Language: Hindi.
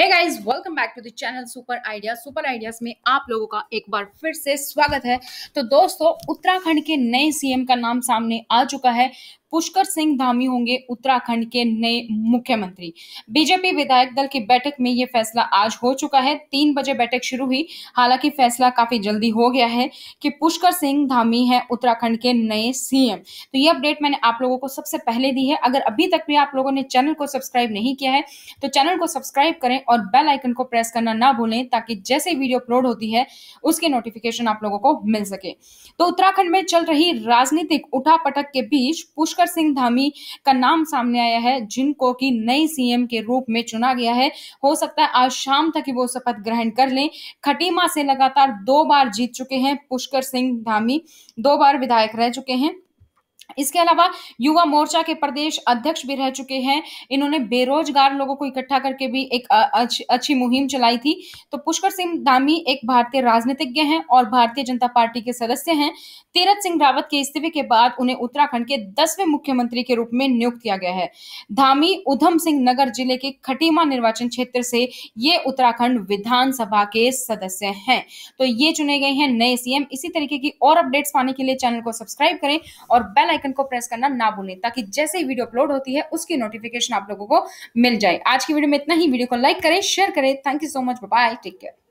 hey guys welcome back to the channel super idea super ideas में आप लोगों का एक बार फिर से स्वागत है तो दोस्तों उत्तराखंड के नए सीएम का नाम सामने आ चुका है पुष्कर सिंह धामी होंगे उत्तराखंड के नए मुख्यमंत्री बीजेपी विधायक दल की बैठक में यह फैसला आज हो चुका है तीन बजे बैठक शुरू हुई हालांकि फैसला काफी जल्दी हो गया है कि पुष्कर सिंह धामी है उत्तराखंड के नए सीएम तो ये अपडेट मैंने आप लोगों को सबसे पहले दी है अगर अभी तक भी आप लोगों ने चैनल को सब्सक्राइब नहीं किया है तो चैनल को सब्सक्राइब करें और बेल आइकन को प्रेस करना ना भूलें ताकि जैसे वीडियो अपलोड होती है उसकी नोटिफिकेशन आप लोगों को मिल सके तो उत्तराखंड में चल रही राजनीतिक उठापटक के बीच पुष्कर पुष्कर सिंह धामी का नाम सामने आया है जिनको कि नई सीएम के रूप में चुना गया है हो सकता है आज शाम तक ही वो शपथ ग्रहण कर लें खटीमा से लगातार दो बार जीत चुके हैं पुष्कर सिंह धामी दो बार विधायक रह चुके हैं इसके अलावा युवा मोर्चा के प्रदेश अध्यक्ष भी रह चुके हैं इन्होंने बेरोजगार लोगों को इकट्ठा करके भी एक अच्छी मुहिम चलाई थी तो पुष्कर सिंह धामी एक भारतीय राजनीतिज्ञ हैं और भारतीय जनता पार्टी के सदस्य हैं तीरथ सिंह रावत के इस्तीफे के बाद उन्हें उत्तराखंड के दसवें मुख्यमंत्री के रूप में नियुक्त किया गया है धामी उधम सिंह नगर जिले के खटीमा निर्वाचन क्षेत्र से ये उत्तराखंड विधानसभा के सदस्य हैं तो ये चुने गए हैं नए सीएम इसी तरीके की और अपडेट्स पाने के लिए चैनल को सब्सक्राइब करें और बेल आइकन को प्रेस करना ना भूलें ताकि जैसे ही वीडियो अपलोड होती है उसकी नोटिफिकेशन आप लोगों को मिल जाए आज की वीडियो में इतना ही वीडियो को लाइक करें शेयर करें thank you so much bye take care